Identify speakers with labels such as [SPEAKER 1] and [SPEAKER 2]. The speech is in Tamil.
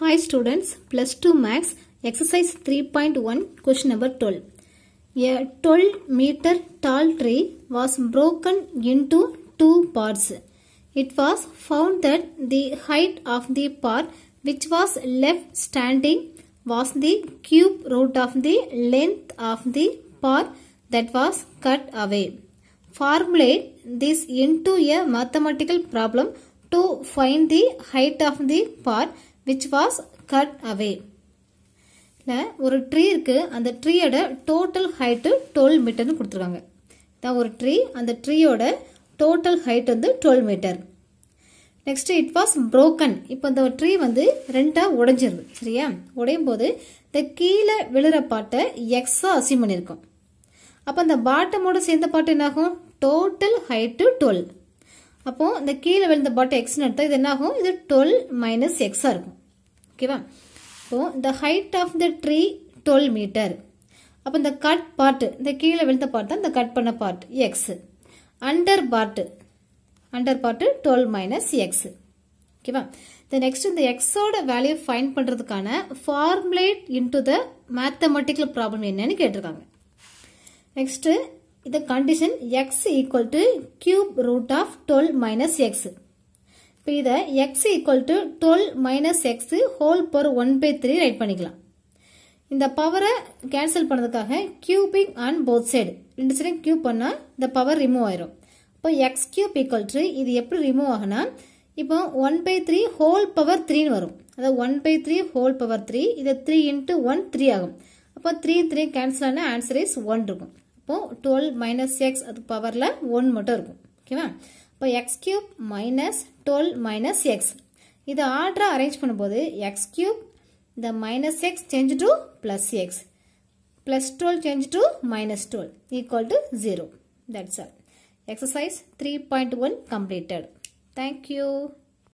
[SPEAKER 1] Hi students, plus 2 max exercise 3.1 question number 12. A 12 meter tall tree was broken into two parts. It was found that the height of the part which was left standing was the cube root of the length of the part that was cut away. Formulate this into a mathematical problem to find the height of the part which was cut away ஒரு ட்ரீ இருக்குது அந்த ட்ரீயோட டோட்டல் ஹைட்டு டுவெல் மீட்டர்னு கொடுத்துருக்காங்க தான் ஒரு ட்ரீ அந்த ட்ரீயோட டோட்டல் ஹைட் வந்து twelve metre next it was broken இப்போ இந்த ட்ரீ வந்து ரெண்டாக உடஞ்சிருது சரியா உடையும் போது இந்த கீழே விழுற பாட்டை எக்ஸாக அசிம் பண்ணியிருக்கோம் அப்போ அந்த பாட்டமோடு சேர்ந்த பாட்டு என்னாகும் டோட்டல் ஹைட்டு டுவெல் அப்போ இந்த கீழே விழுந்த பாட்டு எக்ஸ் எடுத்தால் இது என்னாகும் இது டுவெல் மைனஸ் எக்ஸாக இருக்கும் ஓகேவா இப்போ the height of the tree twelve metre அப்போ இந்த கட் பார்ட்டு இந்த கீழே விழுந்த பார்ட் தான் இந்த கட் பண்ண part x under part under part twelve minus x ஓகேவா த நெக்ஸ்ட் இந்த எக்ஸோட வேல்யூ ஃபைன் பண்ணுறதுக்கான formulate into the mathematical problem என்னன்னு கேட்டிருக்காங்க நெக்ஸ்ட்டு இது condition x equal to cube root of twelve minus x இப்போ இதை x equal 12 minus minus whole whole 1 one by three right பண்ணிக்கலாம் இந்த பவரை கேன்சல் பண்ணதுக்காக cubing on போத் சைடு ரெண்டு சைடும் கியூப் பண்ணால் இந்த பவர் ரிமூவ் ஆயிரும் இப்போ எக்ஸ் cube ஈக்குவல் டு இது எப்படி ரிமூவ் ஆகுனா இப்போ one by three whole power த்ரீன்னு வரும் அதாவது one by three whole power three இது த்ரீ இன்ட்டு ஒன் த்ரீ ஆகும் அப்போ த்ரீ த்ரீ கேன்சல் ஆன answer is ஒன் இருக்கும் இப்போ டுவெல் மைனஸ் எக்ஸ் அது பவரில் ஒன் மட்டும் இருக்கும் ஓகேவா இப்போ x cube minus twelve minus x இதை ஆர்டராக அரேஞ்ச் பண்ணும்போது எக்ஸ் கியூப் இந்த minus x change to plus x plus twelve change to minus twelve equal to zero that's all exercise three point one completed thank you